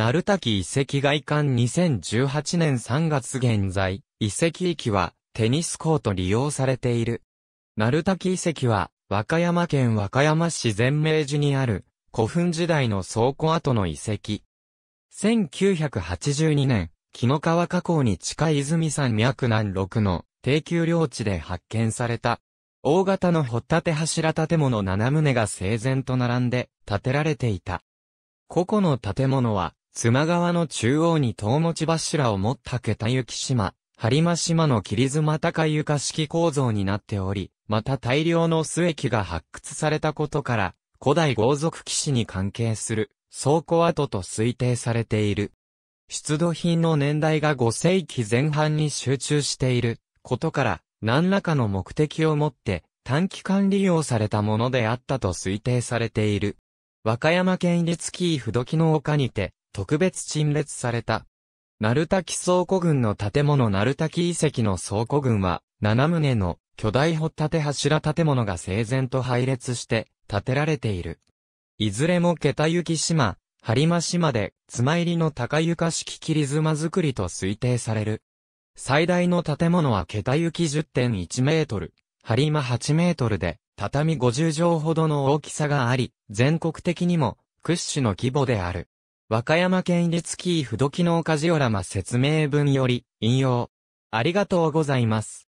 鳴滝遺跡外観2018年3月現在、遺跡域はテニスコート利用されている。鳴滝遺跡は、和歌山県和歌山市全明寺にある古墳時代の倉庫跡の遺跡。1982年、木の川河口に近い泉山脈南6の低級領地で発見された。大型の掘立柱建物7棟が整然と並んで建てられていた。個々の建物は妻川の中央に遠持ち柱を持った桁行島、張間島の切妻高床式構造になっており、また大量の須液が発掘されたことから、古代豪族騎士に関係する倉庫跡と推定されている。出土品の年代が5世紀前半に集中していることから、何らかの目的を持って短期間利用されたものであったと推定されている。和歌山県立紀伊不土器の丘にて、特別陳列された。鳴滝倉庫群の建物鳴滝遺跡の倉庫群は、7棟の巨大掘立柱建物が整然と配列して建てられている。いずれも桁き島、張間島で、妻入りの高床式切り妻作りと推定される。最大の建物は桁き10.1メートル、張間8メートルで、畳50畳ほどの大きさがあり、全国的にも屈指の規模である。和歌山県立キー不土機能カジオラマ説明文より、引用。ありがとうございます。